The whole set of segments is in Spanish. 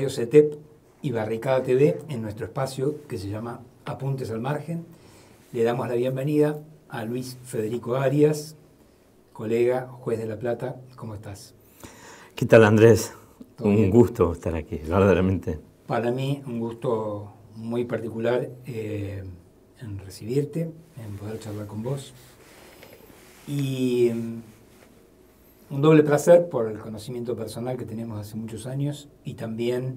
Radio CETEP y Barricada TV en nuestro espacio que se llama Apuntes al Margen. Le damos la bienvenida a Luis Federico Arias, colega, juez de La Plata. ¿Cómo estás? ¿Qué tal, Andrés? Un gusto estar aquí, verdaderamente. Para mí, un gusto muy particular eh, en recibirte, en poder charlar con vos. Y un doble placer por el conocimiento personal que tenemos hace muchos años y también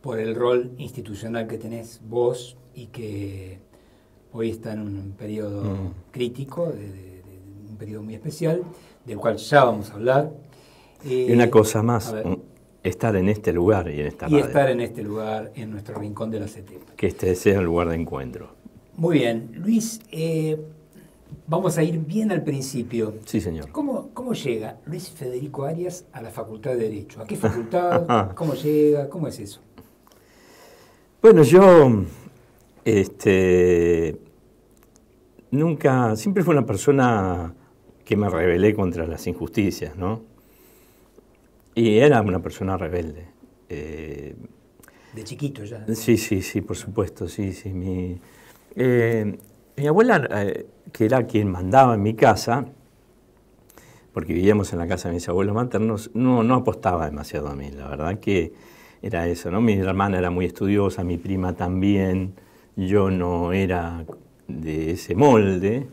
por el rol institucional que tenés vos y que hoy está en un periodo mm. crítico, de, un periodo muy especial, del cual ya vamos a hablar. y eh, una cosa más, estar en este lugar y en esta y Y estar en este lugar, en nuestro rincón de la CETEP. Que este sea el lugar de encuentro. Muy bien. Luis, eh, Vamos a ir bien al principio. Sí, señor. ¿Cómo, cómo llega Luis Federico Arias a la Facultad de Derecho? ¿A qué facultad? ¿Cómo llega? ¿Cómo es eso? Bueno, yo este, nunca, siempre fue una persona que me rebelé contra las injusticias, ¿no? Y era una persona rebelde. Eh, de chiquito ya. Sí, sí, sí, por supuesto, sí, sí. Mi, eh, mi abuela, eh, que era quien mandaba en mi casa, porque vivíamos en la casa de mis abuelos maternos, no, no apostaba demasiado a mí, la verdad que era eso, ¿no? Mi hermana era muy estudiosa, mi prima también, yo no era de ese molde,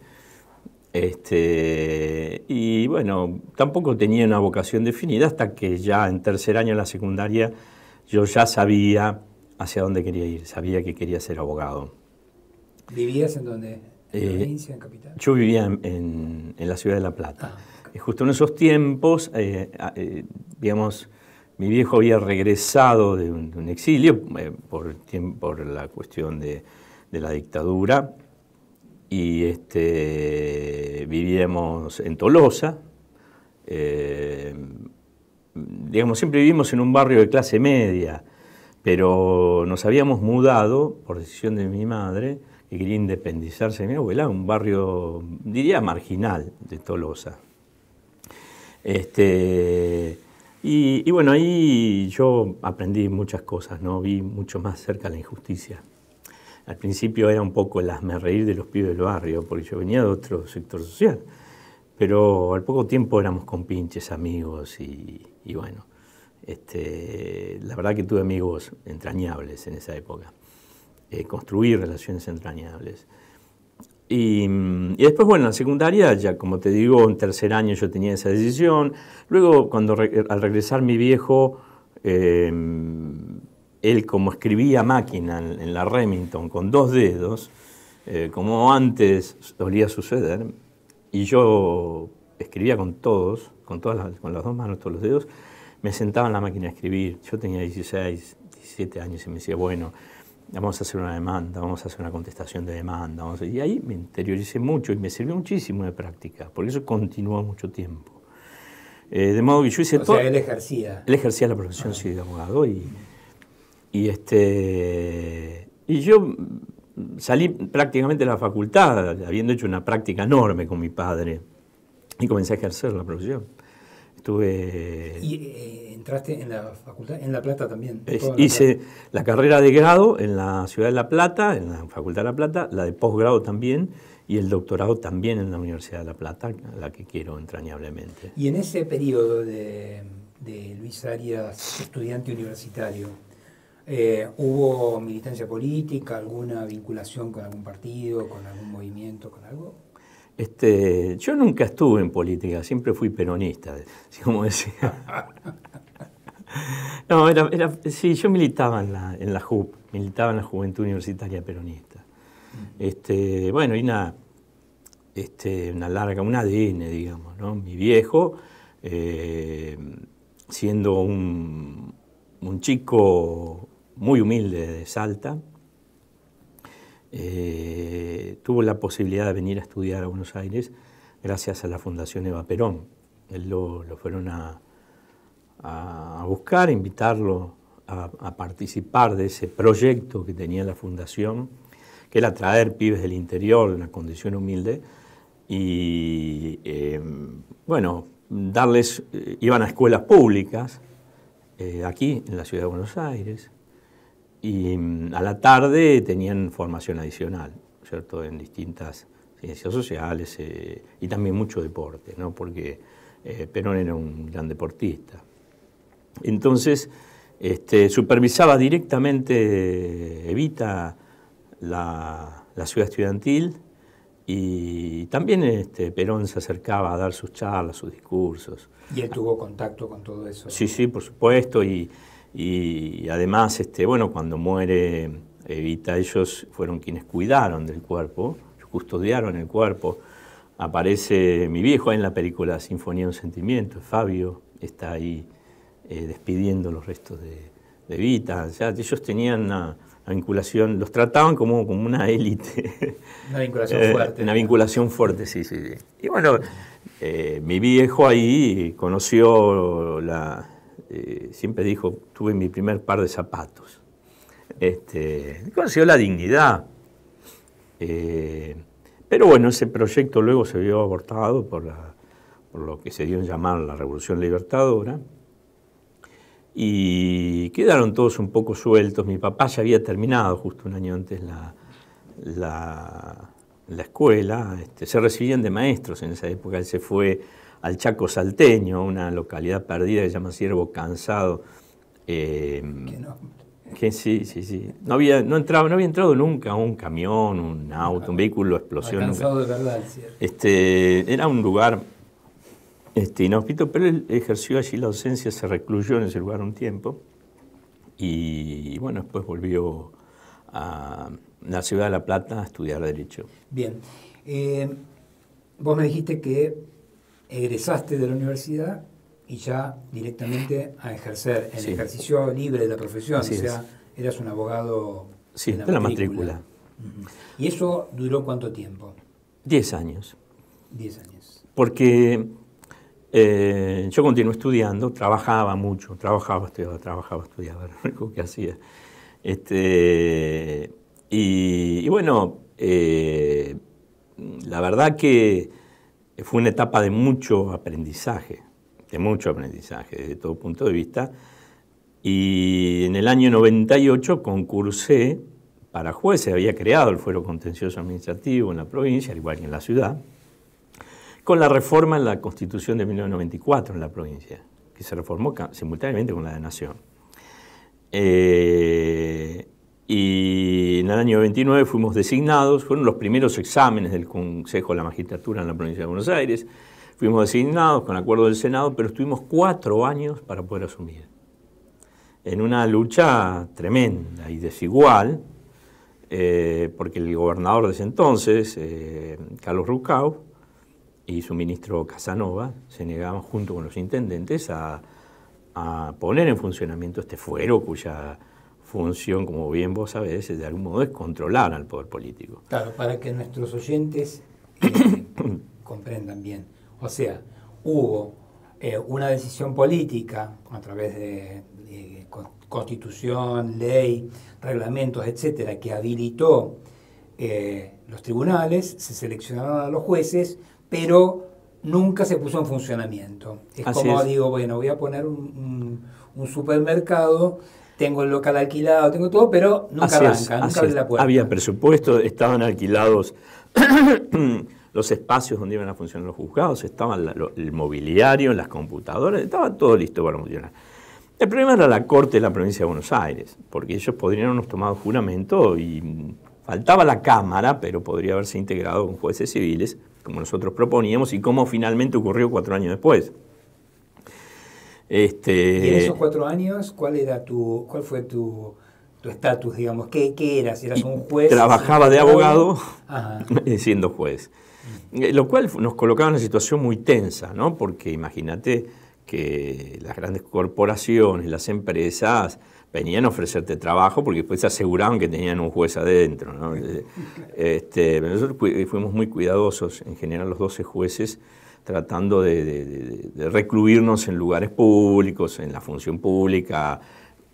este, y bueno, tampoco tenía una vocación definida hasta que ya en tercer año de la secundaria yo ya sabía hacia dónde quería ir, sabía que quería ser abogado. ¿Vivías en donde? ¿En eh, provincia, en capital? Yo vivía en, la ciudad de La Plata. Ah, justo en esos tiempos, eh, eh, digamos, mi viejo había regresado de un, exilio por, la cuestión de, la dictadura y este, vivíamos en Tolosa. digamos, siempre vivimos en un barrio de clase media, pero nos habíamos mudado, por decisión de mi madre, que quería independizarse de mi abuela, un barrio, diría, marginal de Tolosa. Este, y, bueno, ahí yo aprendí muchas cosas, ¿no? Vi mucho más cerca la injusticia. Al principio era un poco el me reír de los pibes del barrio, porque yo venía de otro sector social. Pero al poco tiempo éramos compinches, amigos y, bueno, este, la verdad que tuve amigos entrañables en esa época. Eh, construir relaciones entrañables. Y, después, bueno, en la secundaria, ya como te digo, en tercer año yo tenía esa decisión. Luego, cuando al regresar mi viejo, eh, él como escribía máquina en, la Remington con dos dedos, eh, como antes solía suceder, y yo escribía con todos, con, todas con las dos manos, todos los dedos, me sentaba en la máquina a escribir. Yo tenía 16, 17 años y me decía, bueno, vamos a hacer una demanda, vamos a hacer una contestación de demanda. Y ahí me interioricé mucho y me sirvió muchísimo de práctica, porque eso continuó mucho tiempo. Eh, de modo que yo hice todo. Sea, él ejercía. Él ejercía la profesión, ah. de abogado. Y, y, este, y yo salí prácticamente de la facultad, habiendo hecho una práctica enorme con mi padre, y comencé a ejercer la profesión. ¿Y eh, entraste en la facultad, en La Plata también? hice la carrera de grado en la ciudad de La Plata, en la Facultad de La Plata, la de posgrado también, y el doctorado también en la Universidad de La Plata, la que quiero entrañablemente. Y en ese periodo de, Luis Arias, estudiante universitario, eh, ¿hubo militancia política, alguna vinculación con algún partido, con algún movimiento, con algo? Este, yo nunca estuve en política, siempre fui peronista, como decía. No, era, sí, yo militaba en la, JUP, militaba en la Juventud Universitaria Peronista. Este, bueno, y una, este, una larga, ADN, digamos, ¿no? Mi viejo, eh, siendo un, chico muy humilde de Salta, eh, tuvo la posibilidad de venir a estudiar a Buenos Aires gracias a la Fundación Eva Perón. lo, fueron a, buscar, a invitarlo a, participar de ese proyecto que tenía la Fundación, que era traer pibes del interior en una condición humilde y, eh, bueno, darles, eh, iban a escuelas públicas aquí en la ciudad de Buenos Aires, y mm, a la tarde tenían formación adicional, ¿cierto? En distintas ciencias sociales eh, y también mucho deporte, ¿no? Porque eh, Perón era un gran deportista. Entonces, este, supervisaba directamente eh, Evita la, la ciudad estudiantil y también este, Perón se acercaba a dar sus charlas, sus discursos. ¿Y él tuvo contacto con todo eso? Sí, sí, por supuesto, y y además, este, bueno, cuando muere Evita, ellos fueron quienes cuidaron del cuerpo, custodiaron el cuerpo. Aparece mi viejo en la película Sinfonía de un Sentimiento, Fabio está ahí eh, despidiendo los restos de, Evita. O sea, ellos tenían una, vinculación, los trataban como, como una élite. Una vinculación eh, fuerte. Una vinculación fuerte, sí, sí. Y bueno, eh, mi viejo ahí conoció la, eh, siempre dijo, tuve mi primer par de zapatos. Este, consiguió la dignidad. Eh, pero bueno, ese proyecto luego se vio abortado por, lo que se dio en llamar la Revolución Libertadora. Y quedaron todos un poco sueltos. Mi papá ya había terminado justo un año antes la, la, escuela. Este, se recibían de maestros en esa época. Él se fue al Chaco Salteño, una localidad perdida que se llama Ciervo Cansado. Eh, que sí, sí, sí. No había, no, entraba, no había entrado nunca un camión, un auto, un ah, vehículo, explosión. Cansado de verdad, Este, era un lugar este, inhóspito, pero él ejerció allí la docencia, se recluyó en ese lugar un tiempo y, bueno, después volvió a la ciudad de La Plata a estudiar Derecho. Bien. Eh, vos me dijiste que egresaste de la universidad y ya directamente a ejercer el ejercicio libre de la profesión, o sea, eras un abogado de la, matrícula. ¿Y eso duró cuánto tiempo? Diez años. Diez años. Porque eh, yo continué estudiando, trabajaba mucho, trabajaba, estudiaba, trabajaba, estudiaba, lo único que hacía. Este, y, bueno, eh, la verdad que eh, fue una etapa de mucho aprendizaje, de mucho aprendizaje desde todo punto de vista. Y en el año 98 concursé para jueces, había creado el fuero contencioso administrativo en la provincia, al igual que en la ciudad, con la reforma en la constitución de 1994 en la provincia, que se reformó simultáneamente con la de Nación. Eh, y en el año 29 fuimos designados, fueron los primeros exámenes del Consejo de la Magistratura en la provincia de Buenos Aires, fuimos designados con acuerdo del Senado, pero estuvimos cuatro años para poder asumir. En una lucha tremenda y desigual, eh, porque el gobernador de ese entonces, eh, Carlos Rucau, y su ministro Casanova se negaban junto con los intendentes a poner en funcionamiento este fuero cuya función, como bien vos sabés, de algún modo es controlar al poder político. Claro, para que nuestros oyentes eh, comprendan bien. O sea, hubo eh, una decisión política a través de, constitución, ley, reglamentos, etcétera, que habilitó eh, los tribunales, se seleccionaron a los jueces, pero nunca se puso en funcionamiento. Es como digo, bueno, voy a poner un, un, un supermercado tengo el local alquilado, tengo todo, pero nunca arranca, nunca abre la puerta. Había presupuesto, estaban alquilados los espacios donde iban a funcionar los juzgados, estaban el mobiliario, las computadoras, estaba todo listo para funcionar. El problema era la corte de la provincia de Buenos Aires, porque ellos podrían habernos tomado juramento y faltaba la Cámara, pero podría haberse integrado con jueces civiles, como nosotros proponíamos y como finalmente ocurrió cuatro años después. Este, en esos cuatro años cuál, era tu, cuál fue tu estatus, digamos? ¿Qué, eras? ¿Eras un juez? Trabajaba de abogado siendo juez. Mm. Eh, lo cual nos colocaba en una situación muy tensa, ¿no? Porque imagínate que las grandes corporaciones, las empresas, venían a ofrecerte trabajo porque después se aseguraban que tenían un juez adentro. ¿no? Eh, este, nosotros fuimos muy cuidadosos, en general los 12 jueces tratando de, recluirnos en lugares públicos, en la función pública,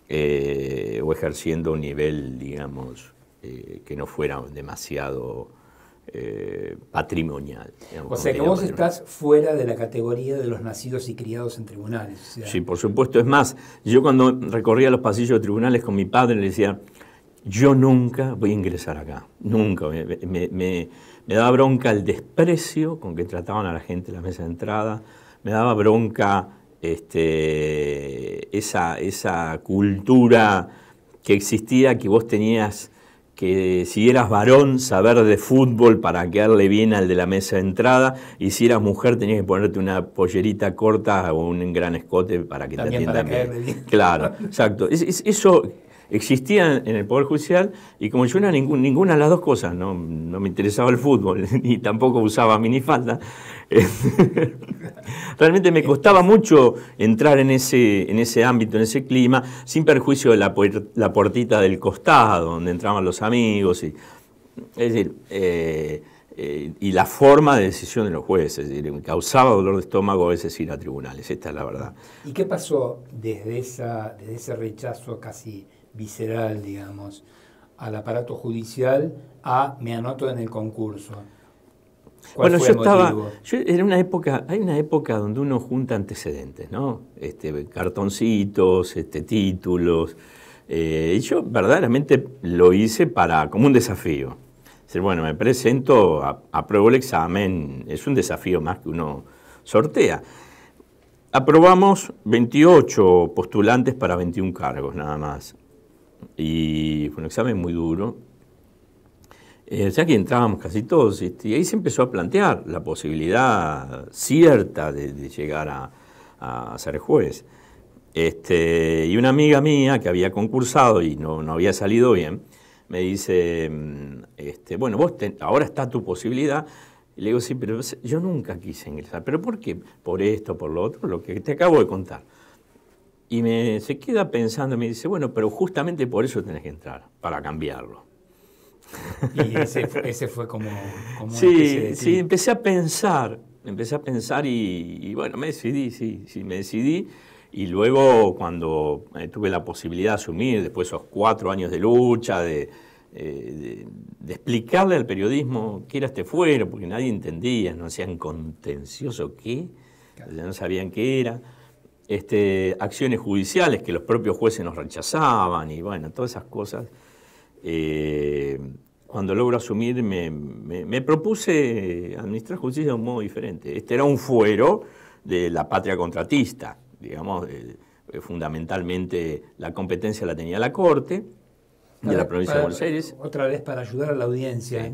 eh, o ejerciendo un nivel, digamos, eh, que no fuera demasiado eh, patrimonial. o sea, que vos estás fuera de la categoría de los nacidos y criados en tribunales. Sí, por supuesto. Es más, yo cuando recorría los pasillos de tribunales con mi padre le decía, yo nunca voy a ingresar acá, nunca. me, me daba bronca el desprecio con que trataban a la gente en la mesa de entrada, me daba bronca este, esa, esa cultura que existía que vos tenías que si eras varón saber de fútbol para quedarle bien al de la mesa de entrada y si eras mujer tenías que ponerte una pollerita corta o un gran escote para que te atiendan bien. Claro, exacto. eso existía en el Poder Judicial y como yo era ninguna de las dos cosas, no, me interesaba el fútbol ni tampoco usaba minifalda, realmente me costaba mucho entrar en ese, en ese ámbito, en ese clima, sin perjuicio de la, puertita del costado, donde entraban los amigos. Y, eh, eh, y la forma de decisión de los jueces. me causaba dolor de estómago a veces ir a tribunales, esta es la verdad. ¿Y qué pasó desde, esa, desde ese rechazo casi visceral, digamos, al aparato judicial a me anoto en el concurso? Bueno, yo estaba, yo era una época, hay una época donde uno junta antecedentes, ¿no? Este, cartoncitos, este, títulos. Eh, yo verdaderamente lo hice para, como un desafío. Es bueno, me presento, apruebo el examen, es un desafío más que uno sortea. Aprobamos 28 postulantes para 21 cargos nada más y fue un examen muy duro, ya eh, que entrábamos casi todos, este, y ahí se empezó a plantear la posibilidad cierta de, llegar a, ser juez. Este, y una amiga mía que había concursado y no, no había salido bien, me dice, mm, este, bueno, vos ahora está tu posibilidad. Y le digo, sí, pero yo nunca quise ingresar. ¿Pero por qué? Por esto, por lo otro, lo que te acabo de contar. Y me, se queda pensando, me dice, bueno, pero justamente por eso tenés que entrar, para cambiarlo. Y ese, fue como... sí, sí, empecé a pensar, empecé a pensar y, bueno, me decidí, sí, sí, me decidí. Y luego cuando eh, tuve la posibilidad de asumir, después de esos cuatro años de lucha, eh, de, explicarle al periodismo qué era este fuero, porque nadie entendía, no hacían contencioso qué, no sabían qué era. Este, acciones judiciales que los propios jueces nos rechazaban y bueno, todas esas cosas. Eh, cuando logro asumir me, me, propuse administrar justicia de un modo diferente. Este era un fuero de la patria contratista, digamos, fundamentalmente la competencia la tenía la Corte de la provincia de Buenos Aires. Otra vez para ayudar a la audiencia.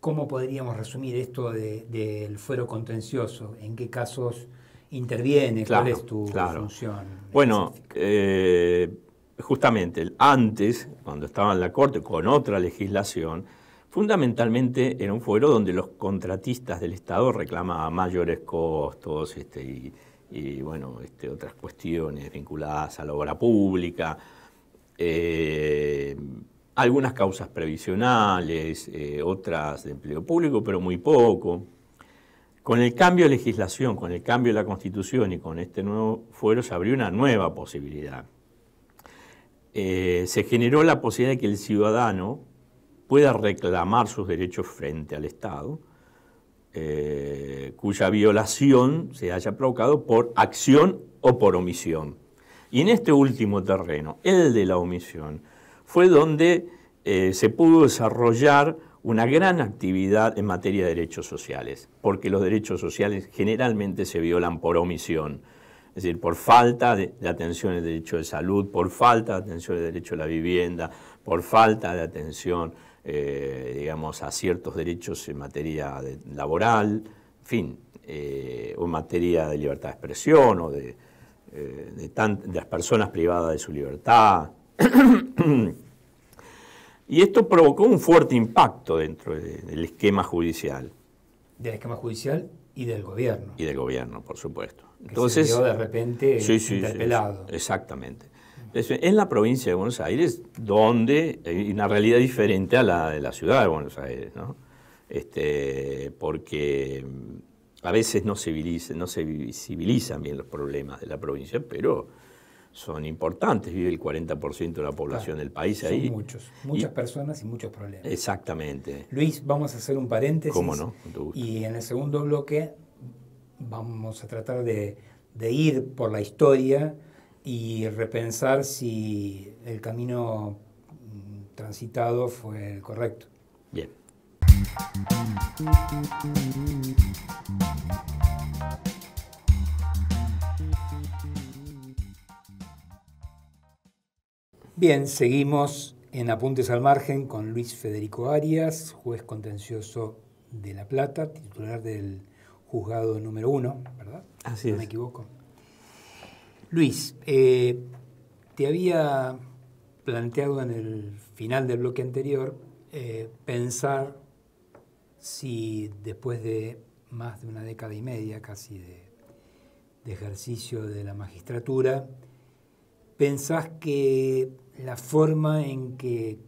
¿Cómo podríamos resumir esto del fuero contencioso? ¿En qué casos interviene, cuál es tu función. Bueno, eh, justamente antes, cuando estaba en la Corte con otra legislación, fundamentalmente era un fuero donde los contratistas del Estado reclamaban mayores costos este, y, bueno, este, otras cuestiones vinculadas a la obra pública. Eh, algunas causas previsionales, eh, otras de empleo público, pero muy poco. Con el cambio de legislación, con el cambio de la Constitución y con este nuevo fuero se abrió una nueva posibilidad. Eh, se generó la posibilidad de que el ciudadano pueda reclamar sus derechos frente al Estado, eh, cuya violación se haya provocado por acción o por omisión. Y en este último terreno, el de la omisión, fue donde eh, se pudo desarrollar una gran actividad en materia de derechos sociales, porque los derechos sociales generalmente se violan por omisión, es decir, por falta de, atención al derecho de salud, por falta de atención al derecho a la vivienda, por falta de atención, eh, digamos, a ciertos derechos en materia laboral, en fin, eh, o en materia de libertad de expresión o de, eh, de las personas privadas de su libertad. Y esto provocó un fuerte impacto dentro del esquema judicial. Del esquema judicial y del gobierno. Y del gobierno, por supuesto. Entonces, de repente interpelado. exactamente. Entonces, en la provincia de Buenos Aires, donde hay una realidad diferente a la de la ciudad de Buenos Aires, ¿no? Este, porque mm, a veces no se, no se visibilizan bien los problemas de la provincia, pero son importantes, vive el 40% de la población del país son ahí. muchos, muchas personas y muchos problemas. Exactamente. Luis, vamos a hacer un paréntesis. ¿Cómo no? Y en el segundo bloque vamos a tratar de, de, ir por la historia y repensar si el camino mm, transitado fue el correcto. Bien. Bien, seguimos en Apuntes al Margen con Luis Federico Arias, juez contencioso de La Plata, titular del juzgado número uno, ¿verdad? Así no me equivoco. Luis, eh, te había planteado en el final del bloque anterior eh, pensar si después de más de una década y media casi de, de ejercicio de la magistratura, pensás que la forma en que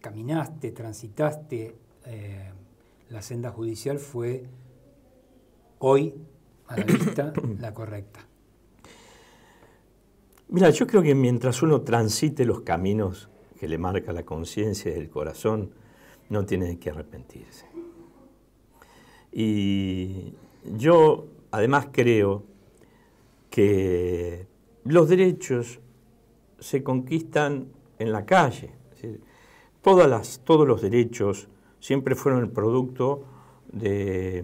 caminaste, transitaste eh, la senda judicial fue hoy, a la vista, la correcta? Mira, yo creo que mientras uno transite los caminos que le marca la conciencia y el corazón, no tiene que arrepentirse. Y yo además creo que los derechos se conquistan en la calle. todas las, todos los derechos siempre fueron el producto de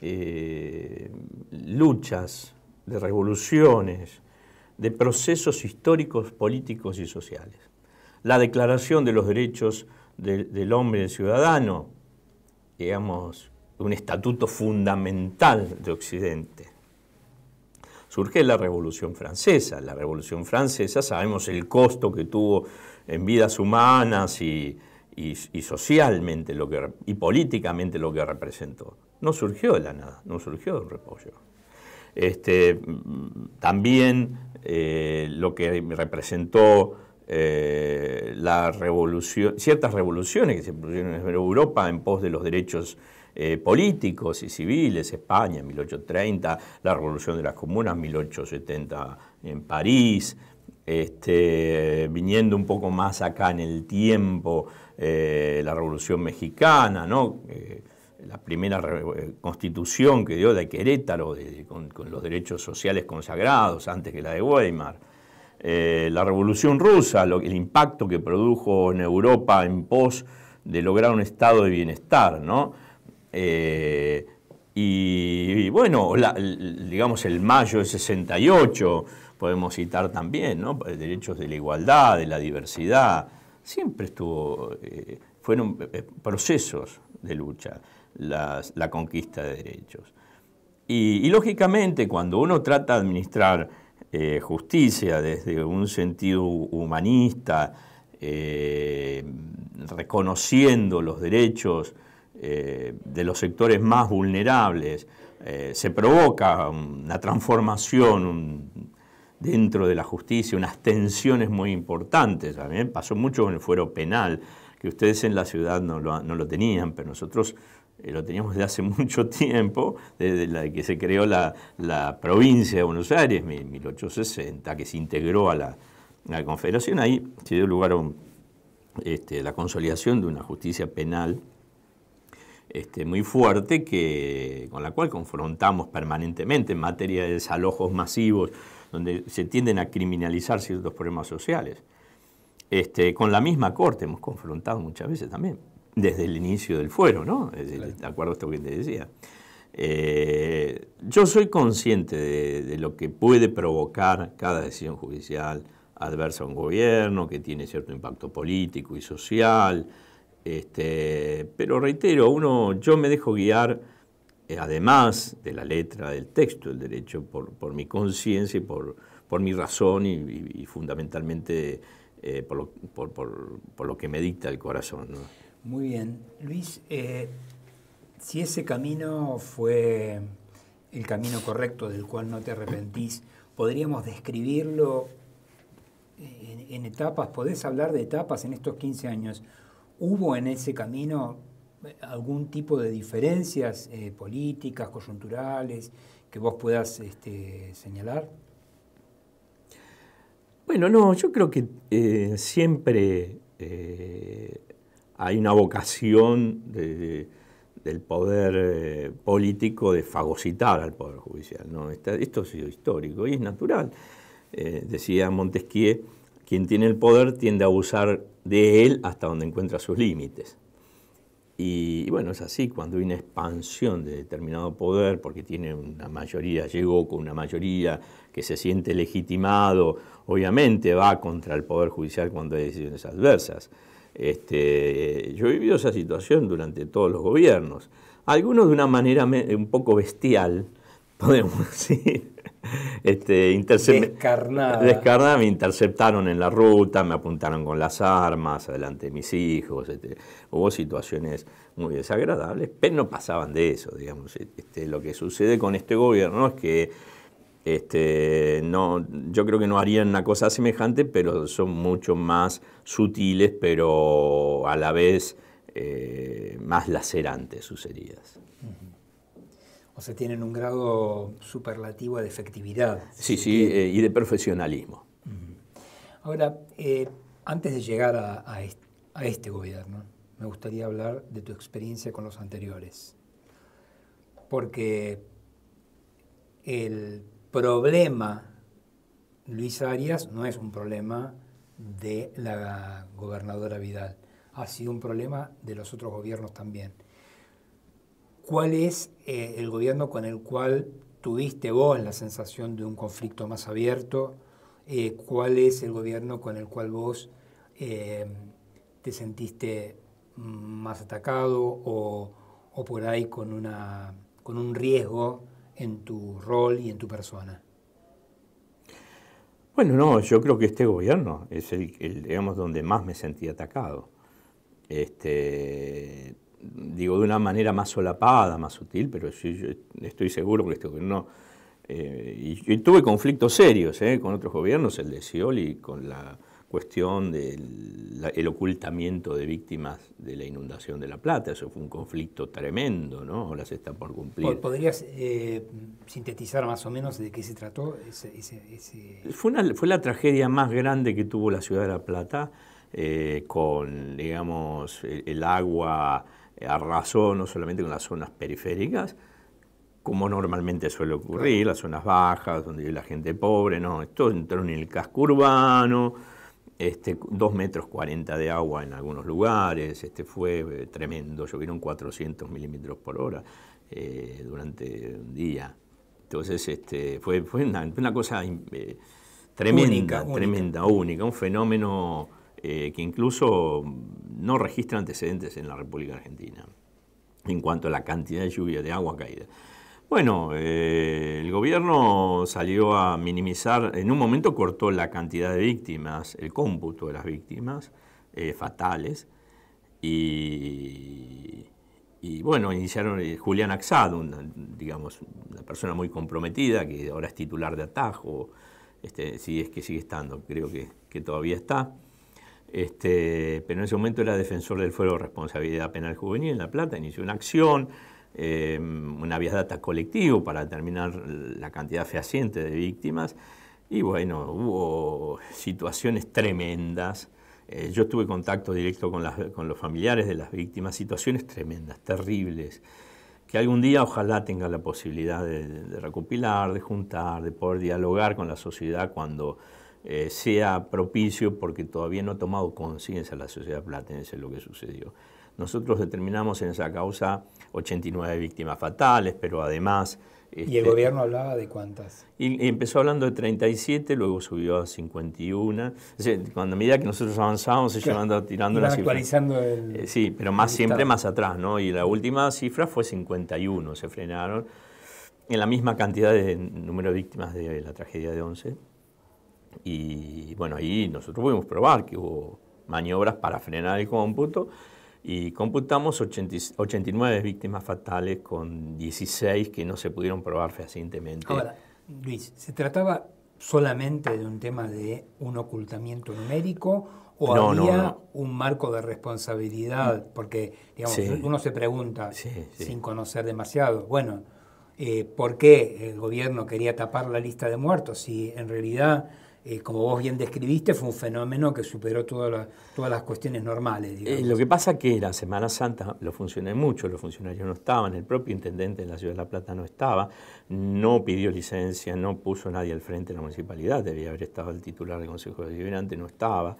eh, luchas, de revoluciones, de procesos históricos, políticos y sociales. La declaración de los derechos del hombre y del ciudadano, digamos, un estatuto fundamental de Occidente surge la Revolución Francesa. La Revolución Francesa sabemos el costo que tuvo en vidas humanas y, socialmente y políticamente lo que representó. No surgió de la nada, no surgió de un repollo. Este, mm, también eh, lo que representó eh, la revolución, ciertas revoluciones que se produjeron en Europa en pos de los derechos eh, políticos y civiles, España en 1830, la Revolución de las Comunas 1870 en París, este, viniendo un poco más acá en el tiempo, eh, la Revolución Mexicana, ¿no? Eh, la primera constitución que dio de Querétaro con, los derechos sociales consagrados antes que la de Weimar. la Revolución Rusa, el impacto que produjo en Europa en pos de lograr un estado de bienestar, ¿no? Eh, y, bueno, digamos el mayo de 68, podemos citar también, ¿no? derechos de la igualdad, de la diversidad, siempre estuvo, eh, fueron eh, procesos de lucha la conquista de derechos. Y, lógicamente cuando uno trata de administrar justicia desde un sentido humanista, reconociendo los derechos, eh, de los sectores más vulnerables, eh, se provoca una transformación dentro de la justicia, unas tensiones muy importantes. También pasó mucho en el fuero penal, que ustedes en la ciudad no lo, tenían, pero nosotros eh, lo teníamos desde hace mucho tiempo, desde que se creó la, provincia de Buenos Aires, en 1860, que se integró a la, Confederación. Ahí se dio lugar a este, la consolidación de una justicia penal este, muy fuerte que, con la cual confrontamos permanentemente en materia de desalojos masivos, donde se tienden a criminalizar ciertos problemas sociales. Este, con la misma corte hemos confrontado muchas veces también, desde el inicio del fuero, ¿no? De acuerdo a esto que te decía. Eh, yo soy consciente de, lo que puede provocar cada decisión judicial adversa a un gobierno, que tiene cierto impacto político y social, este, pero reitero, uno, yo me dejo guiar, eh, además de la letra del texto del derecho, por, mi conciencia y por, por, mi razón y, fundamentalmente eh, por, lo, que me dicta el corazón. Muy bien. Luis, eh, si ese camino fue el camino correcto del cual no te arrepentís, ¿podríamos describirlo en, en etapas? ¿Podés hablar de etapas en estos 15 años? ¿Hubo en ese camino eh, algún tipo de diferencias eh, políticas, coyunturales, que vos puedas este, señalar? Bueno, no, yo creo que eh, siempre hay una vocación del poder político de fagocitar al poder judicial. esto ha sido histórico y es natural. decía Montesquieu quien tiene el poder tiende a abusar de él hasta donde encuentra sus límites. Y bueno, es así, cuando hay una expansión de determinado poder, porque tiene una mayoría, llegó con una mayoría que se siente legitimado, obviamente va contra el Poder Judicial cuando hay decisiones adversas. Este, yo he vivido esa situación durante todos los gobiernos, algunos de una manera un poco bestial, podemos decir, este, me interceptaron en la ruta, me apuntaron con las armas, adelante de mis hijos, este, hubo situaciones muy desagradables, pero no pasaban de eso, digamos. Este, lo que sucede con este gobierno es que no, yo creo que no harían una cosa semejante, pero son mucho más sutiles, pero a la vez eh, más lacerantes sus heridas. O sea, tienen un grado superlativo de efectividad. Sí, sí, eh, y de profesionalismo. Ahora, eh, antes de llegar a, este, gobierno, me gustaría hablar de tu experiencia con los anteriores. Porque el problema Luis Arias no es un problema de la gobernadora Vidal, ha sido un problema de los otros gobiernos también. ¿Cuál es eh, el gobierno con el cual tuviste vos la sensación de un conflicto más abierto? Eh, ¿Cuál es el gobierno con el cual vos eh, te sentiste más atacado o, por ahí con, una, con un riesgo en tu rol y en tu persona? Bueno, no, yo creo que este gobierno es el, el digamos, donde más me sentí atacado. Este, digo de una manera más solapada, más sutil, pero estoy seguro que esto que no... Eh, y, tuve conflictos serios eh, con otros gobiernos, el de Scioli, con la cuestión del ocultamiento de víctimas de la inundación de La Plata. Eso fue un conflicto tremendo, ¿no? Ahora se está por cumplir. ¿Podrías eh, sintetizar más o menos de qué se trató ese...? Fue, la tragedia más grande que tuvo la ciudad de La Plata, con, digamos, el agua eh, arrasó no solamente con las zonas periféricas, como normalmente suele ocurrir, las zonas bajas, donde vive la gente pobre, no, esto entró en el casco urbano, este, 2 metros 40 de agua en algunos lugares, este fue eh, tremendo, llovieron 400 milímetros por hora eh, durante un día. Entonces este, fue, fue una, cosa tremenda, tremenda, única, un fenómeno eh, que incluso no registra antecedentes en la República Argentina en cuanto a la cantidad de lluvia de agua caída. Bueno, eh, el gobierno salió a minimizar, en un momento cortó la cantidad de víctimas, el cómputo de las víctimas eh, fatales, y, bueno, iniciaron Julián Axad, una, digamos, una persona muy comprometida, que ahora es titular de Atajo, este, si es que sigue estando, creo que todavía está. Este, pero en ese momento era defensor del fuero de responsabilidad penal juvenil en La Plata, inició una acción, eh, una data colectivo para determinar la cantidad fehaciente de víctimas. Y bueno, hubo situaciones tremendas. Eh, yo tuve contacto directo con, los familiares de las víctimas, situaciones tremendas, terribles, que algún día ojalá tenga la posibilidad de, de recopilar, de juntar, de poder dialogar con la sociedad cuando eh, sea propicio porque todavía no ha tomado conciencia la sociedad platense de lo que sucedió. Nosotros determinamos en esa causa 89 víctimas fatales, pero además... ¿Y el este, gobierno hablaba de cuántas? Y, empezó hablando de 37, luego subió a 51. cuando a medida que nosotros avanzábamos, se llevando, tirando las cifras. actualizando el, eh, Sí, pero más siempre más atrás, ¿no? Y la última cifra fue 51, se frenaron en la misma cantidad de número de víctimas de la tragedia de 11 y bueno, ahí nosotros pudimos probar que hubo maniobras para frenar el cómputo y computamos 89 víctimas fatales con 16 que no se pudieron probar fehacientemente. Ahora, Luis, ¿se trataba solamente de un tema de un ocultamiento numérico o había un marco de responsabilidad? Mm. Porque, uno se pregunta sin conocer demasiado, bueno, eh, ¿por qué el gobierno quería tapar la lista de muertos si en realidad eh, como vos bien describiste, fue un fenómeno que superó todas las cuestiones normales. Eh, lo que pasa que la Semana Santa lo funcioné mucho, los funcionarios no estaban, el propio intendente de la ciudad de La Plata no estaba, no pidió licencia, no puso nadie al frente de la municipalidad, debía haber estado el titular del Consejo de Deliberante, no estaba.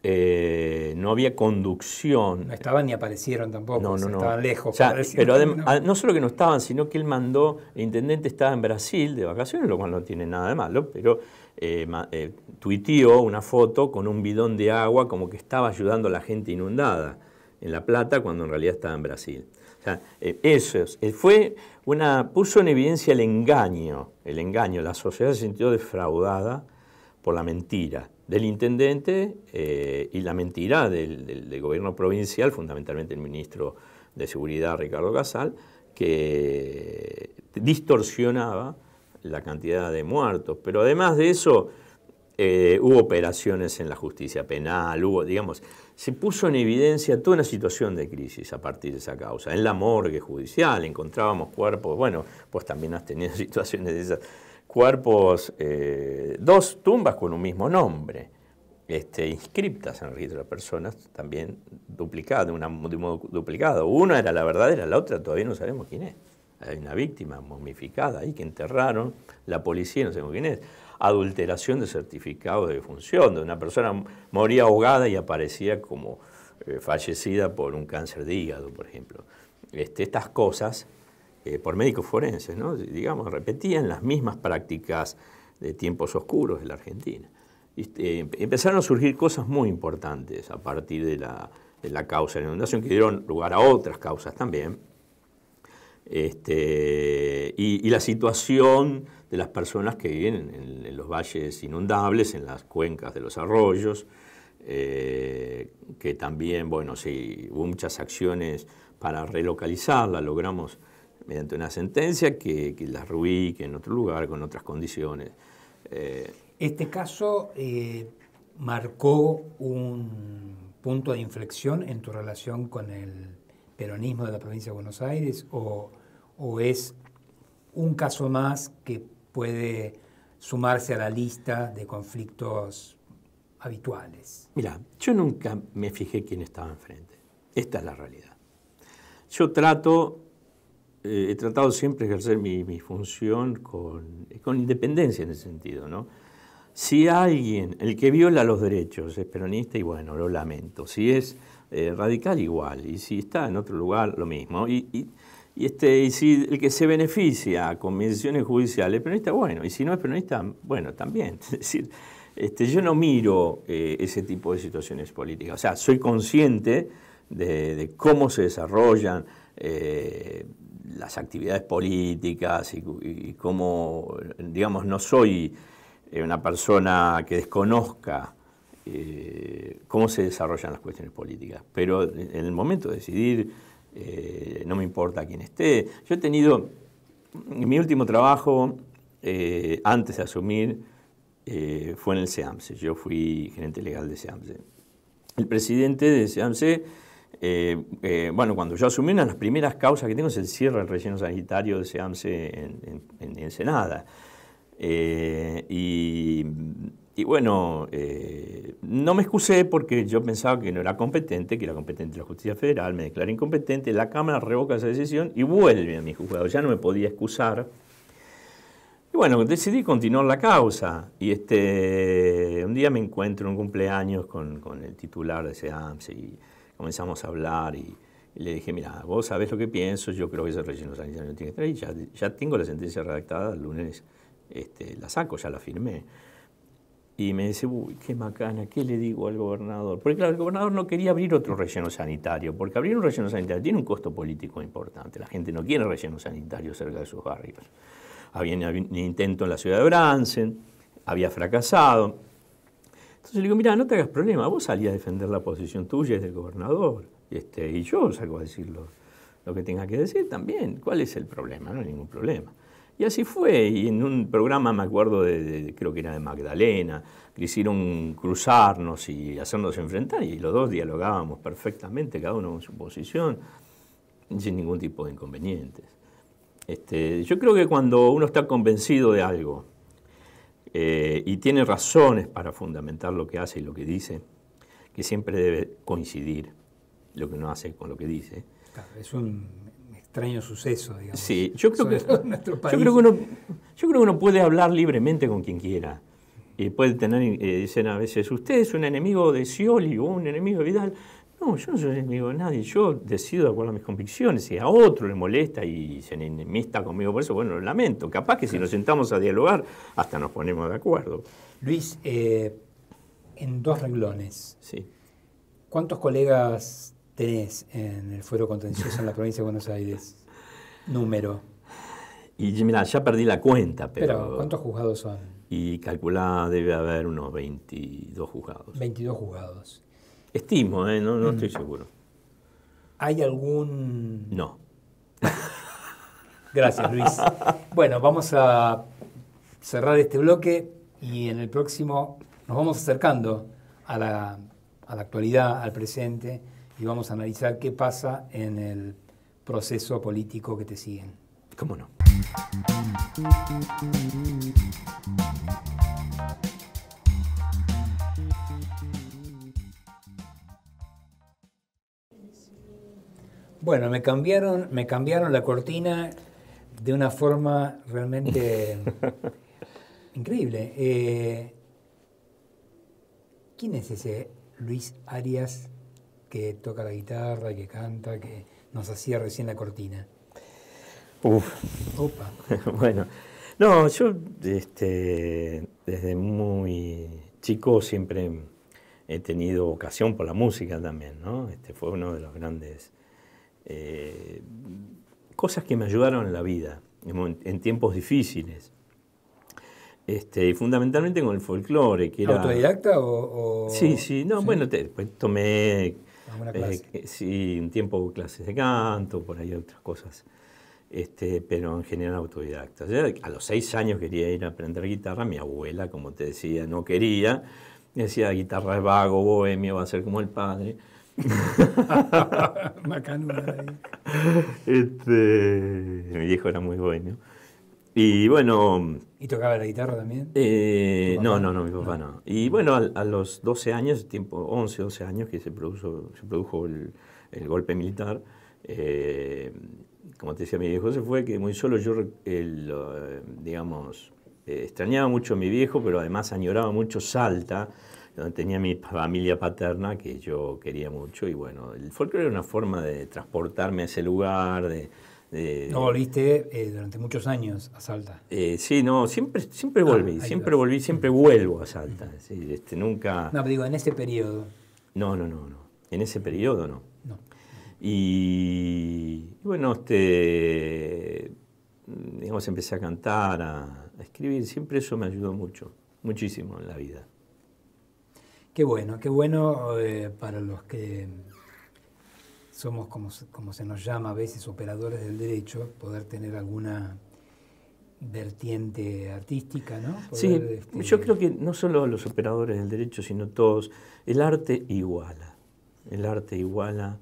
Eh, no había conducción. No estaban ni aparecieron tampoco, estaban lejos. pero no solo que no estaban, sino que él mandó, el intendente estaba en Brasil de vacaciones, lo cual no tiene nada de malo, pero eh, eh, tuiteó una foto con un bidón de agua como que estaba ayudando a la gente inundada en La Plata cuando en realidad estaba en Brasil. O sea, eh, eso fue una, puso en evidencia el engaño, el engaño, la sociedad se sintió defraudada por la mentira del intendente eh, y la mentira del, gobierno provincial, fundamentalmente el ministro de Seguridad Ricardo Casal, que distorsionaba la cantidad de muertos. Pero además de eso, eh, hubo operaciones en la justicia penal, hubo, digamos, se puso en evidencia toda una situación de crisis a partir de esa causa. En la morgue judicial encontrábamos cuerpos, bueno, pues también has tenido situaciones de esas cuerpos, eh, dos tumbas con un mismo nombre, este, inscriptas en el registro de personas, también duplicadas, una, duplicado. Una era la verdadera, la otra todavía no sabemos quién es. Hay una víctima momificada ahí que enterraron, la policía no sabemos quién es. Adulteración de certificado de defunción, de una persona moría ahogada y aparecía como eh, fallecida por un cáncer de hígado, por ejemplo. Este, estas cosas eh, por médicos forenses, digamos, repetían las mismas prácticas de tiempos oscuros de la Argentina. Eh, empezaron a surgir cosas muy importantes a partir de la, causa de la inundación, que dieron lugar a otras causas también. Este, y, la situación de las personas que viven en, los valles inundables, en las cuencas de los arroyos, eh, que también, bueno, sí, hubo muchas acciones para relocalizarla, logramos mediante una sentencia que, la las rubique en otro lugar, con otras condiciones. Eh, este caso eh, marcó un punto de inflexión en tu relación con el peronismo de la provincia de Buenos Aires o, o es un caso más que puede sumarse a la lista de conflictos habituales? Mira, yo nunca me fijé quién estaba enfrente. Esta es la realidad. Yo trato eh, he tratado siempre de ejercer mi, función con, independencia en ese sentido, ¿no? Si alguien, el que viola los derechos es peronista, y bueno, lo lamento. Si es eh, radical, igual. Y si está en otro lugar, lo mismo. Y, este, y si el que se beneficia con misiones judiciales es peronista, bueno. Y si no es peronista, bueno, también. Es decir, este, yo no miro eh, ese tipo de situaciones políticas. O sea, soy consciente de, cómo se desarrollan las actividades políticas y, cómo, digamos, no soy eh, una persona que desconozca eh, cómo se desarrollan las cuestiones políticas, pero en el momento de decidir eh, no me importa quién esté. Yo he tenido, mi último trabajo, antes de asumir, fue en el SEAMSE, yo fui gerente legal de SEAMSE. El presidente de SEAMSE eh, eh, bueno, cuando yo asumí, una de las primeras causas que tengo es el cierre del relleno sanitario de SEAMSE en, en, en Ensenada. Eh, y, bueno, no me excusé porque yo pensaba que no era competente, que era competente la justicia federal, me declaré incompetente, la Cámara revoca esa decisión y vuelve a mi juzgado. Ya no me podía excusar. Y bueno, decidí continuar la causa. Y este, un día me encuentro en un cumpleaños con, el titular de SEAMSE y comenzamos a hablar y, le dije, mira, vos sabés lo que pienso, yo creo que ese relleno sanitario no tiene que estar ahí, ya, tengo la sentencia redactada, el lunes este, la saco, ya la firmé. Y me dice, uy, qué macana, ¿qué le digo al gobernador? Porque claro, el gobernador no quería abrir otro relleno sanitario, porque abrir un relleno sanitario tiene un costo político importante. La gente no quiere relleno sanitario cerca de sus barrios. Había un intento en la ciudad de Bransen, había fracasado. Entonces le digo, mira, no te hagas problema, vos salí a defender la posición tuya y del gobernador. Este, y yo salgo a decir lo, que tenga que decir también. ¿Cuál es el problema? No hay ningún problema. Y así fue, y en un programa, me acuerdo, de, creo que era de Magdalena, que hicieron cruzarnos y hacernos enfrentar, y los dos dialogábamos perfectamente, cada uno con su posición, sin ningún tipo de inconvenientes. Este, yo creo que cuando uno está convencido de algo, eh, y tiene razones para fundamentar lo que hace y lo que dice, que siempre debe coincidir lo que uno hace con lo que dice. es un extraño suceso, digamos. Sí, yo creo, que, yo creo que, uno, puede hablar libremente con quien quiera. Y eh, puede tener, eh, dicen a veces, usted es un enemigo de Scioli o un enemigo de Vidal. No, yo no soy enemigo de nadie. Yo decido de acuerdo a mis convicciones. Si a otro le molesta y se enemista conmigo por eso, bueno, lo lamento. Capaz que si nos sentamos a dialogar, hasta nos ponemos de acuerdo. Luis, eh, en dos renglones. Sí. ¿Cuántos colegas tenés en el fuero contencioso en la provincia de Buenos Aires? Número. Y mira, ya perdí la cuenta, pero... pero. ¿cuántos juzgados son? Y calculada debe haber unos 22 juzgados. 22 juzgados. Estimo, ¿eh? no, mm. estoy seguro. ¿Hay algún...? No. Gracias, Luis. bueno, vamos a cerrar este bloque y en el próximo nos vamos acercando a la, a la actualidad, al presente, y vamos a analizar qué pasa en el proceso político que te siguen. ¿Cómo no? Bueno, me cambiaron, me cambiaron la cortina de una forma realmente increíble. Eh, ¿Quién es ese Luis Arias que toca la guitarra, que canta, que nos hacía recién la cortina? Uf. Opa. bueno, no, yo este, desde muy chico siempre he tenido ocasión por la música también, ¿no? Este fue uno de los grandes eh, cosas que me ayudaron en la vida, en, tiempos difíciles. Este, fundamentalmente con el folclore. Que era... ¿Autodidacta o, Sí, sí, no, bueno, pues, tomé eh, eh, sí, un tiempo clases de canto, por ahí otras cosas, este, pero en general autodidacta. a los seis años quería ir a aprender guitarra, mi abuela, como te decía, no quería, decía, guitarra es vago, bohemio, va a ser como el padre. Este, mi viejo era muy bueno Y bueno... ¿Y tocaba la guitarra también? Eh, no, no, no, mi papá no. Y bueno, a, los 12 años, tiempo, 11, 12 años que se produjo, se produjo el, golpe militar, eh, como te decía mi viejo, se fue que muy solo yo, el, digamos, eh, extrañaba mucho a mi viejo, pero además añoraba mucho Salta donde tenía mi familia paterna que yo quería mucho y bueno, el folclore era una forma de transportarme a ese lugar, de... ¿No volviste eh, durante muchos años a Salta? Eh, sí, no, siempre, siempre ah, volví, siempre volví, siempre vuelvo a Salta, este, nunca... No, pero digo, en ese periodo. No, no, no, no, en ese periodo no. Y, bueno, este, digamos, empecé a cantar, a escribir, siempre eso me ayudó mucho, muchísimo en la vida. Qué bueno, qué bueno eh, para los que somos, como, se nos llama a veces, operadores del derecho, poder tener alguna vertiente artística, ¿no? sí, este, yo creo que no solo los operadores del derecho, sino todos, el arte iguala, el arte iguala.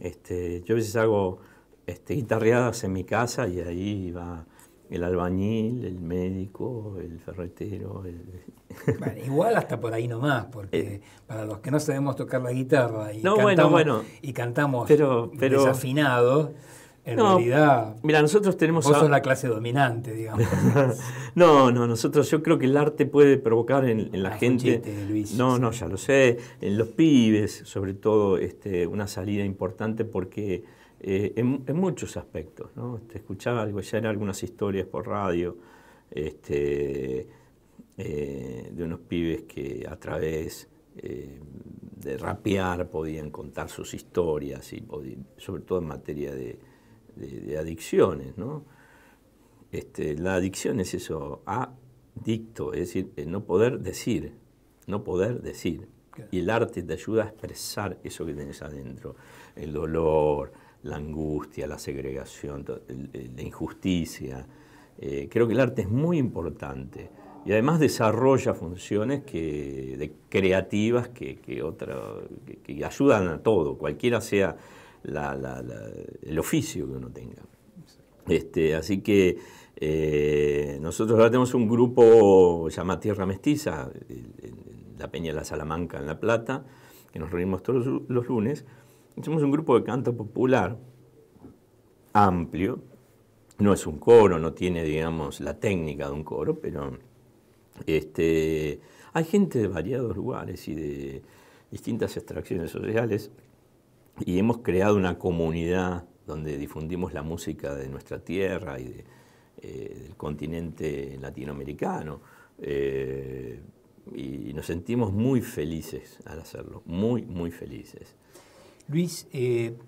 Este, yo a veces hago este, guitarreadas en mi casa y ahí va el albañil, el médico, el ferretero. igual hasta por ahí nomás, porque eh. para los que no sabemos tocar la guitarra y cantamos, y cantamos pero, desafinados, en realidad. Mira, nosotros tenemos. Vos la clase dominante, digamos. no, no, nosotros yo creo que el arte puede provocar en, la ah, gente. no, no, ya lo sé. En los pibes, sobre todo, este, una salida importante porque eh, en, muchos aspectos. Este, escuchaba ya en algunas historias por radio este, eh, de unos pibes que a través eh, de rapear podían contar sus historias, y sobre todo en materia de, adicciones. Este, la adicción es eso, adicto, es decir, no poder decir, no poder decir. Y el arte te ayuda a expresar eso que tenés adentro, el dolor, la angustia, la segregación, la injusticia. Eh, creo que el arte es muy importante y además desarrolla funciones creativas que, otra, que, ayudan a todo, cualquiera sea el oficio que uno tenga. Este, así que eh, nosotros ahora tenemos un grupo llamado Tierra Mestiza, la Peña de la Salamanca, en La Plata, que nos reunimos todos los lunes somos un grupo de canto popular amplio, no es un coro, no tiene, digamos, la técnica de un coro, pero este, hay gente de variados lugares y de distintas extracciones sociales y hemos creado una comunidad donde difundimos la música de nuestra tierra y eh, del continente latinoamericano. Eh, y nos sentimos muy felices al hacerlo, muy, muy felices. Luis, eh,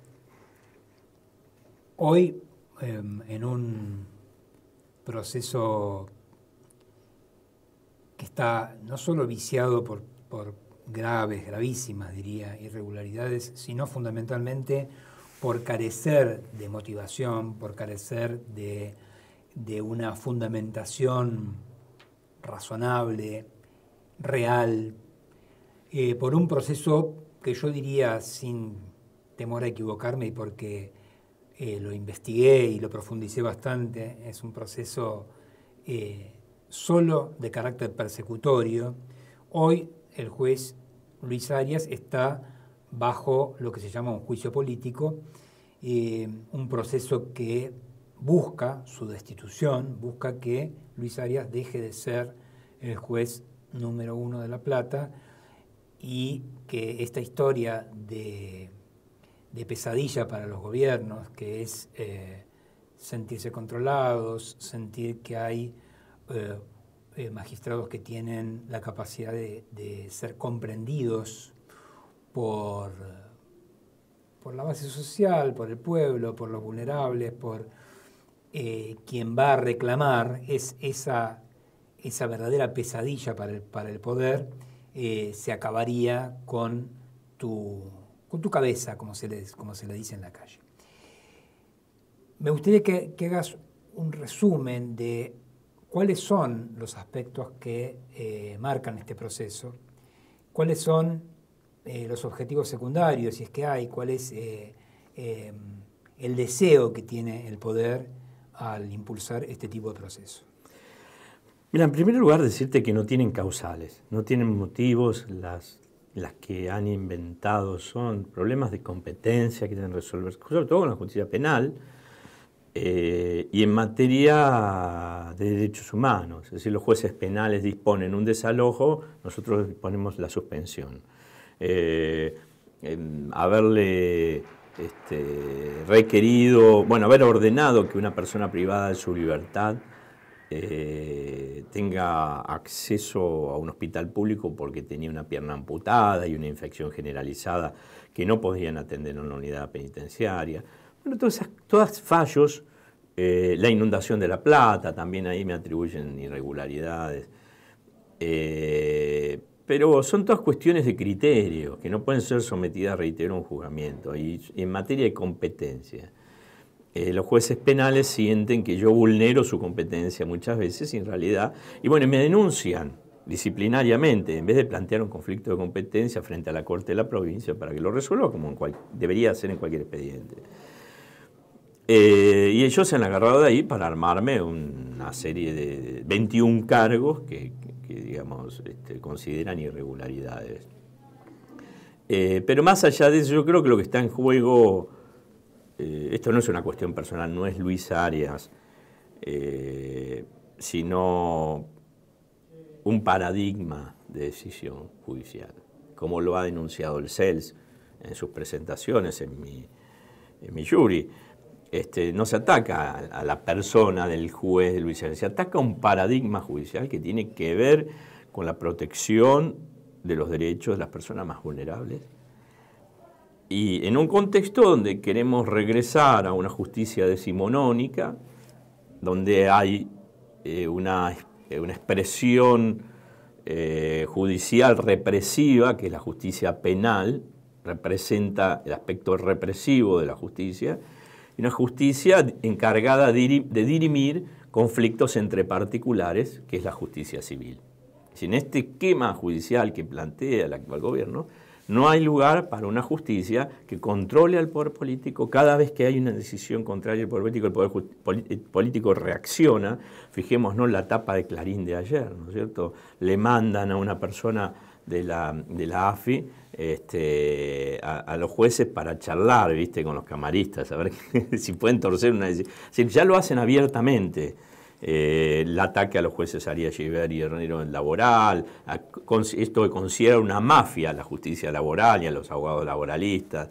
hoy em, en un proceso que está no solo viciado por, graves, gravísimas, diría, irregularidades, sino fundamentalmente por carecer de motivación, por carecer de, una fundamentación razonable, real, eh, por un proceso que yo diría sin temor a equivocarme y porque eh, lo investigué y lo profundicé bastante. Es un proceso eh, solo de carácter persecutorio. Hoy el juez Luis Arias está bajo lo que se llama un juicio político, eh, un proceso que busca su destitución, busca que Luis Arias deje de ser el juez número uno de La Plata y que esta historia de de pesadilla para los gobiernos, que es eh, sentirse controlados, sentir que hay eh, eh, magistrados que tienen la capacidad de, ser comprendidos por, por la base social, por el pueblo, por los vulnerables, por quien va a reclamar, es esa, esa verdadera pesadilla para para el poder, se acabaría con tu con tu cabeza, como se le, como se le dice en la calle. Me gustaría que, hagas un resumen de cuáles son los aspectos que eh, marcan este proceso, cuáles son eh, los objetivos secundarios, si es que hay, cuál es eh, el deseo que tiene el poder al impulsar este tipo de proceso. Mira, en primer lugar decirte que no tienen causales, no tienen motivos, las, las que han inventado son problemas de competencia que deben resolver, sobre todo en la justicia penal eh, y en materia de derechos humanos. Es decir, los jueces penales disponen un desalojo, nosotros disponemos la suspensión. Eh, em, haberle este, requerido, bueno, haber ordenado que una persona privada de su libertad eh, tenga acceso a un hospital público porque tenía una pierna amputada y una infección generalizada que no podían atender en una unidad penitenciaria. Bueno, todas, esas, fallos, eh, la inundación de La Plata, también ahí me atribuyen irregularidades. Eh, pero son todas cuestiones de criterio que no pueden ser sometidas, reitero, a un juzgamiento. Y en materia de competencia, eh, los jueces penales sienten que yo vulnero su competencia muchas veces en realidad, y bueno, me denuncian disciplinariamente, en vez de plantear un conflicto de competencia frente a la Corte de la provincia para que lo resuelva, como debería hacer en cualquier expediente. Eh, y ellos se han agarrado de ahí para armarme una serie de 21 cargos que, digamos, este, consideran irregularidades. Eh, pero más allá de eso, yo creo que lo que está en juego eh, esto no es una cuestión personal, no es Luis Arias, eh, sino un paradigma de decisión judicial, como lo ha denunciado el CELS en sus presentaciones en mi, jury. Este, no se ataca a la persona del juez de Luis Arias, se ataca un paradigma judicial que tiene que ver con la protección de los derechos de las personas más vulnerables y en un contexto donde queremos regresar a una justicia decimonónica, donde hay eh, eh, una, expresión eh, judicial represiva, que es la justicia penal, representa el aspecto represivo de la justicia, y una justicia encargada de dirimir conflictos entre particulares, que es la justicia civil. En este esquema judicial que plantea el actual gobierno, no hay lugar para una justicia que controle al poder político. Cada vez que hay una decisión contraria al poder político, el poder eh, político reacciona. Fijémonos la tapa de Clarín de ayer, ¿no es cierto? Le mandan a una persona de la, de la AFI este, a, los jueces para charlar, ¿viste? Con los camaristas, a ver si pueden torcer una decisión. Si ya lo hacen abiertamente. Eh, el ataque a los jueces Arias Giver y Hernero en laboral, esto que considera una mafia a la justicia laboral y a los abogados laboralistas.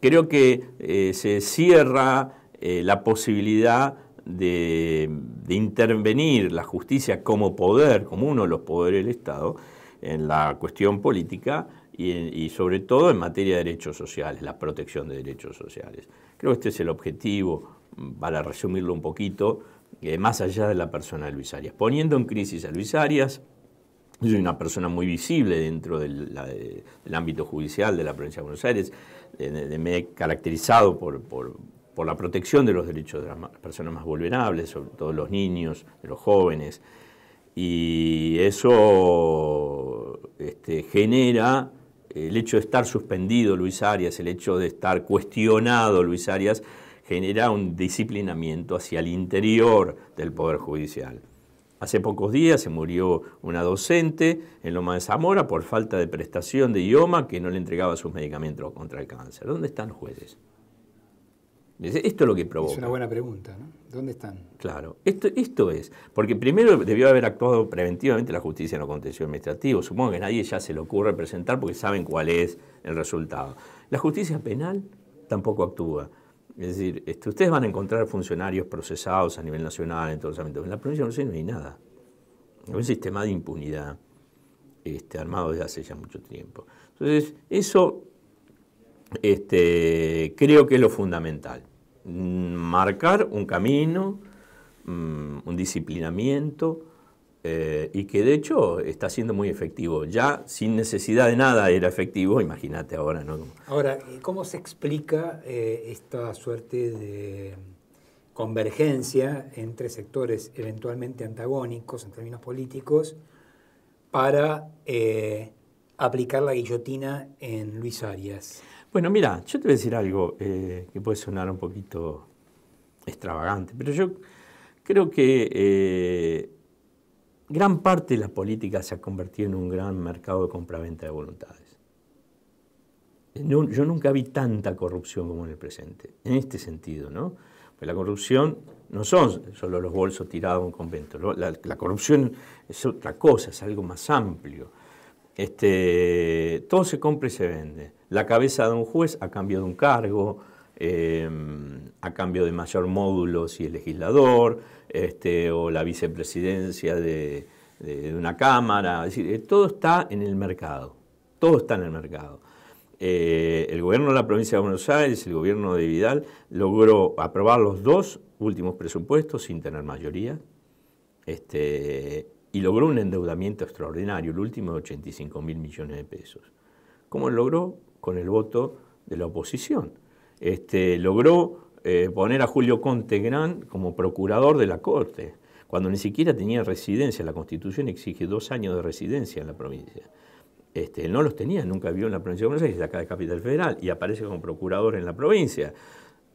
Creo que eh, se cierra eh, la posibilidad de, intervenir la justicia como poder, como uno de los poderes del Estado, en la cuestión política y sobre todo en materia de derechos sociales, la protección de derechos sociales. Creo que este es el objetivo, para resumirlo un poquito, eh, más allá de la persona de Luis Arias. Poniendo en crisis a Luis Arias, yo soy una persona muy visible dentro del, ámbito judicial de la provincia de Buenos Aires. me he caracterizado por, la protección de los derechos de las personas más vulnerables, sobre todo los niños, de los jóvenes. Y eso este, genera el hecho de estar suspendido Luis Arias, el hecho de estar cuestionado Luis Arias, genera un disciplinamiento hacia el interior del Poder Judicial. Hace pocos días se murió una docente en Loma de Zamora por falta de prestación de idioma que no le entregaba sus medicamentos contra el cáncer. ¿Dónde están los jueces? Esto es lo que provoca. Es una buena pregunta, ¿no? ¿Dónde están? Claro, esto, esto es. Porque primero debió haber actuado preventivamente la justicia en lo contencioso administrativo. Supongo que nadie ya se le ocurre presentar porque saben cuál es el resultado. La justicia penal tampoco actúa. Es decir, este, ustedes van a encontrar funcionarios procesados a nivel nacional en todos los ámbitos. En la provincia de Buenos Aires no hay nada. Hay un sistema de impunidad este, armado desde hace ya mucho tiempo. Entonces, eso este, creo que es lo fundamental. Mm, marcar un camino, mm, un disciplinamiento, eh, y que de hecho está siendo muy efectivo. Ya sin necesidad de nada era efectivo, imagínate ahora, ¿no? Ahora, eh, ¿cómo se explica eh, esta suerte de convergencia entre sectores eventualmente antagónicos en términos políticos para aplicar la guillotina en Luis Arias? Bueno, mira, yo te voy a decir algo que puede sonar un poquito extravagante, pero yo creo que gran parte de la política se ha convertido en un gran mercado de compraventa de voluntades. yo nunca vi tanta corrupción como en el presente, en este sentido, ¿no? la corrupción no son solo los bolsos tirados a un convento, la, corrupción es otra cosa, es algo más amplio. Este, todo se compra y se vende. La cabeza de un juez a cambio de un cargo, Em, a cambio de mayor módulo si el legislador, este, o la vicepresidencia de, una cámara. Es decir, eh, todo está en el mercado, todo está en el mercado. Eh, el gobierno de la provincia de Buenos Aires, el gobierno de Vidal, logró aprobar los dos últimos presupuestos sin tener mayoría este, y logró un endeudamiento extraordinario, el último de 85 mil millones de pesos. ¿Cómo lo logró? Con el voto de la oposición. Este, logró eh, poner a Julio Conte Gran como procurador de la Corte, cuando ni siquiera tenía residencia. La Constitución exige dos años de residencia en la provincia. Este, no los tenía, nunca vivió en la provincia de Buenos Aires, acá de Capital Federal, y aparece como procurador en la provincia.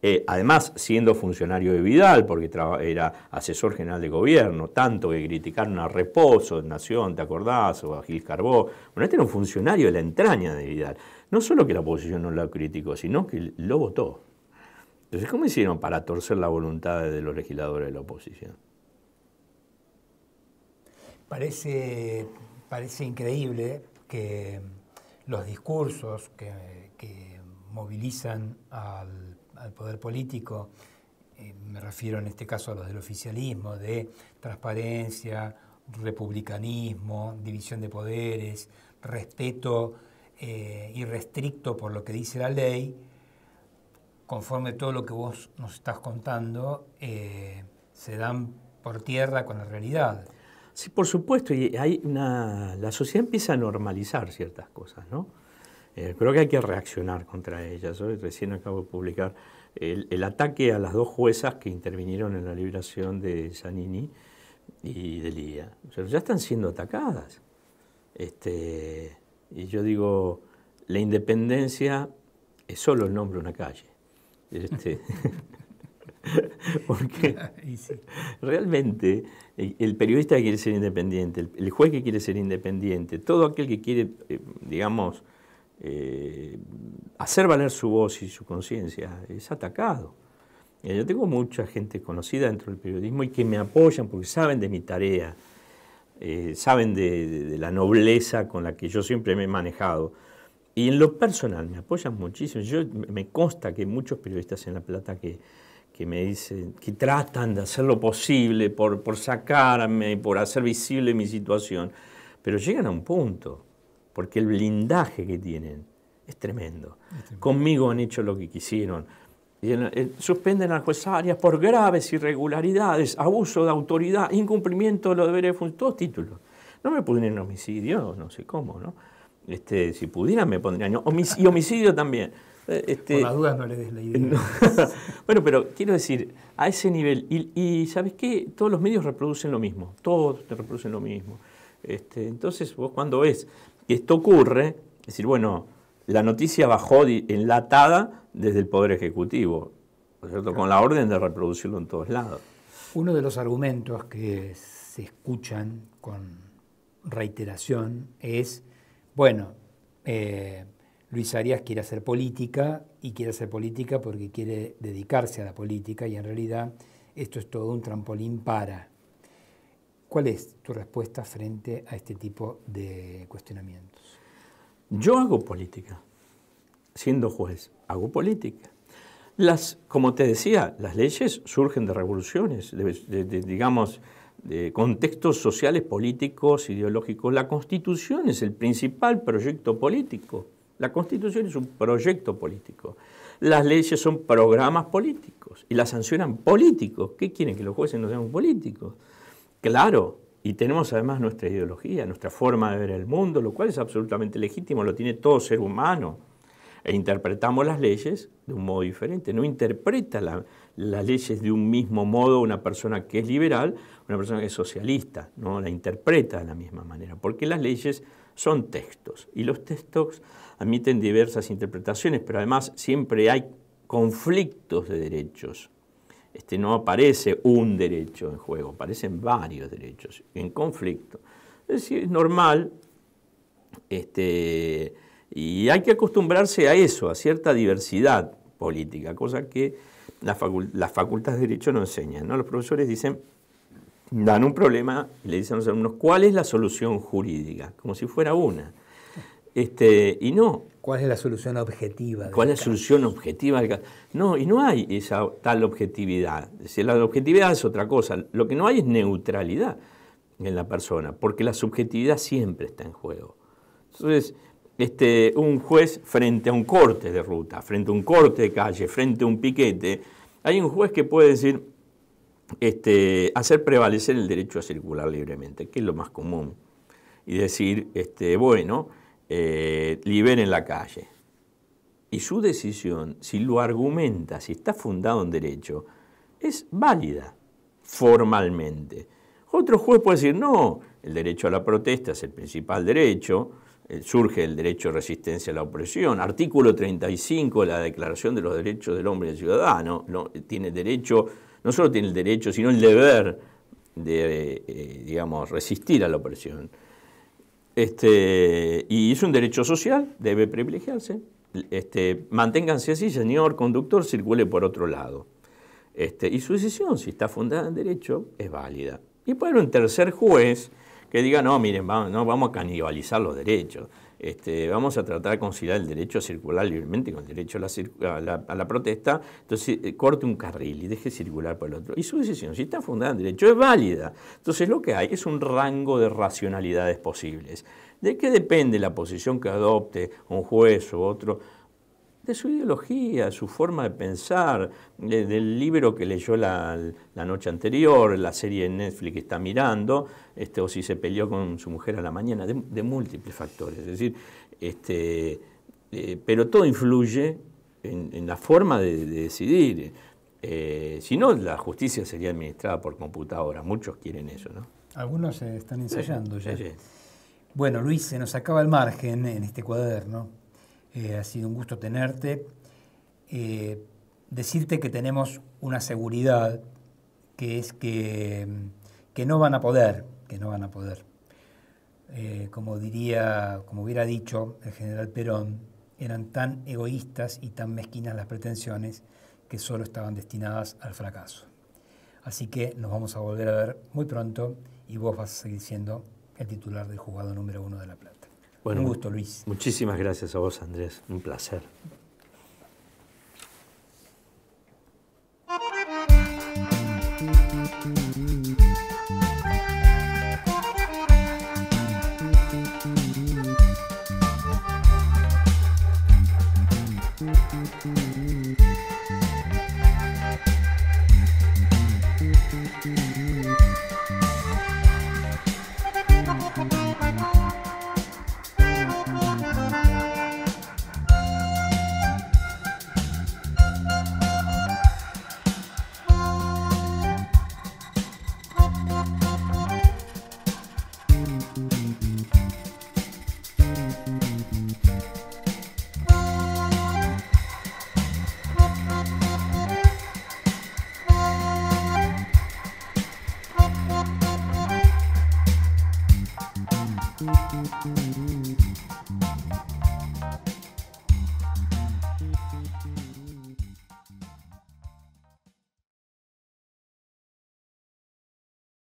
Eh, además, siendo funcionario de Vidal, porque era asesor general de gobierno, tanto que criticaron a Reposo, Nación, ¿te acordás? O a Gil Carbó. Bueno, este era un funcionario de la entraña de Vidal. No solo que la oposición no la criticó, sino que lo votó. Entonces, ¿cómo hicieron para torcer la voluntad de los legisladores de la oposición? Parece, parece increíble que los discursos que, movilizan al, poder político, eh, me refiero en este caso a los del oficialismo, de transparencia, republicanismo, división de poderes, respeto eh, irrestricto por lo que dice la ley, conforme todo lo que vos nos estás contando, eh, se dan por tierra con la realidad. Sí, por supuesto, y hay una, la sociedad empieza a normalizar ciertas cosas, ¿no? Eh, creo que hay que reaccionar contra ellas. recién acabo de publicar el, ataque a las dos juezas que intervinieron en la liberación de Zanini y de Lía. ya están siendo atacadas. Este, y yo digo, la independencia es solo el nombre de una calle. Este, porque realmente el periodista que quiere ser independiente, el juez que quiere ser independiente, todo aquel que quiere, eh, digamos, eh, hacer valer su voz y su conciencia, es atacado. Yo tengo mucha gente conocida dentro del periodismo y que me apoyan porque saben de mi tarea, eh, saben de, la nobleza con la que yo siempre me he manejado. Y en lo personal me apoyan muchísimo. me consta que muchos periodistas en La Plata que, me dicen, que tratan de hacer lo posible por, por sacarme, por hacer visible mi situación, pero llegan a un punto, porque el blindaje que tienen es tremendo. Conmigo han hecho lo que quisieron y suspenden a áreas por graves irregularidades, abuso de autoridad, incumplimiento de los deberes de función, todos títulos. No me pudieron homicidio, no sé cómo, ¿no? Este, si pudieran me pondrían, y homicidio también. Eh, este, por las dudas no le des la idea. bueno, pero quiero decir, a ese nivel, y, ¿sabes qué? Todos los medios reproducen lo mismo, todos te reproducen lo mismo. Este, entonces vos cuando ves que esto ocurre, es decir, bueno, la noticia bajó enlatada, desde el Poder Ejecutivo, ¿no cierto? con la orden de reproducirlo en todos lados. Uno de los argumentos que se escuchan con reiteración es, bueno, eh, Luis Arias quiere hacer política y quiere hacer política porque quiere dedicarse a la política y en realidad esto es todo un trampolín para. ¿Cuál es tu respuesta frente a este tipo de cuestionamientos? Yo hago política siendo juez, hago política. Las, como te decía, las leyes surgen de revoluciones, digamos, de contextos sociales, políticos, ideológicos. La constitución es el principal proyecto político. La constitución es un proyecto político. Las leyes son programas políticos y las sancionan políticos. ¿Qué quieren? Que los jueces no sean políticos. Claro, y tenemos además nuestra ideología, nuestra forma de ver el mundo, lo cual es absolutamente legítimo, lo tiene todo ser humano e interpretamos las leyes de un modo diferente. No interpreta las leyes de un mismo modo una persona que es liberal, una persona que es socialista, no la interpreta de la misma manera, porque las leyes son textos y los textos admiten diversas interpretaciones, pero además siempre hay conflictos de derechos. Este, no aparece un derecho en juego, aparecen varios derechos en conflicto. Es decir, es normal este, y hay que acostumbrarse a eso, a cierta diversidad política, cosa que las, facultades de Derecho no enseñan. ¿no? Los profesores dicen, dan un problema le dicen a los alumnos, ¿cuál es la solución jurídica? Como si fuera una. Este, y no. ¿Cuál es la solución objetiva? ¿Cuál es la solución objetiva? No, y no hay esa tal objetividad. la objetividad es otra cosa. Lo que no hay es neutralidad en la persona, porque la subjetividad siempre está en juego. Entonces, este, un juez frente a un corte de ruta, frente a un corte de calle, frente a un piquete, hay un juez que puede decir, este, hacer prevalecer el derecho a circular libremente, que es lo más común, y decir, este, bueno, eh, liberen la calle. Y su decisión, si lo argumenta, si está fundado en derecho, es válida formalmente. Otro juez puede decir, no, el derecho a la protesta es el principal derecho, eh, surge el derecho de resistencia a la opresión. Artículo 35 de la Declaración de los Derechos del Hombre y del Ciudadano ¿no? tiene derecho, no solo tiene el derecho, sino el deber de, eh, digamos, resistir a la opresión. Este, y es un derecho social, debe privilegiarse. Este, manténganse así, señor conductor, circule por otro lado. Este, y su decisión, si está fundada en derecho, es válida. Y haber un tercer juez, que diga, no, miren, vamos, no, vamos a canibalizar los derechos, este, vamos a tratar de conciliar el derecho a circular libremente con el derecho a la, a la, protesta, entonces eh, corte un carril y deje circular por el otro. Y su decisión, si está fundada en derecho, es válida. Entonces lo que hay es un rango de racionalidades posibles. ¿De qué depende la posición que adopte un juez u otro? de su ideología, su forma de pensar, del libro que leyó la, noche anterior, la serie de Netflix que está mirando, este, o si se peleó con su mujer a la mañana, de, múltiples factores. Es decir, este, eh, pero todo influye en, la forma de, decidir. Eh, si no, la justicia sería administrada por computadora. Muchos quieren eso, ¿no? Algunos se eh, están ensayando ya. Bueno, Luis, se nos acaba el margen en este cuaderno. Eh, ha sido un gusto tenerte. Eh, decirte que tenemos una seguridad que es mm, que, no van a poder, que no van a poder. Eh, como diría, como hubiera dicho el general Perón, eran tan egoístas y tan mezquinas las pretensiones que solo estaban destinadas al fracaso. Así que nos vamos a volver a ver muy pronto y vos vas a seguir siendo el titular del juzgado número uno de La Plata. Bueno, gusto, Luis. Muchísimas gracias a vos, Andrés. Un placer.